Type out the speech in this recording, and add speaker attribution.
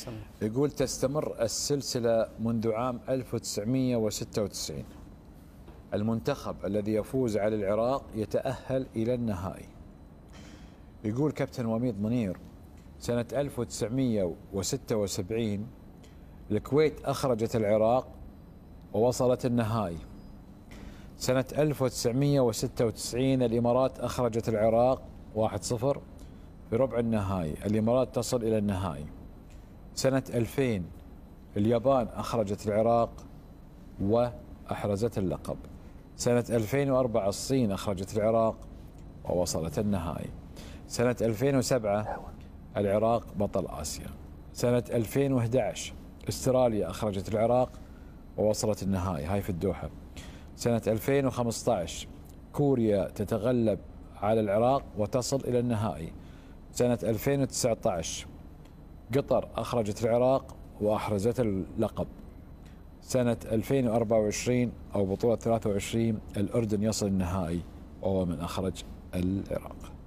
Speaker 1: يسلمك يقول تستمر السلسلة منذ عام 1996 المنتخب الذي يفوز على العراق يتأهل إلى النهائي يقول كابتن وميد منير سنة 1976 الكويت أخرجت العراق ووصلت النهائي سنة 1996 الإمارات أخرجت العراق 1-0 في ربع النهائي الإمارات تصل إلى النهائي سنة 2000 اليابان أخرجت العراق وأحرزت اللقب سنة 2004 الصين أخرجت العراق ووصلت النهائي سنة 2007 العراق بطل آسيا سنة 2011 استراليا أخرجت العراق ووصلت النهائي هاي في الدوحة سنة 2015 كوريا تتغلب على العراق وتصل إلى النهائي سنة 2019 قطر أخرجت العراق وأحرزت اللقب سنة 2024 أو بطولة 23 الأردن يصل النهائي وهو من أخرج العراق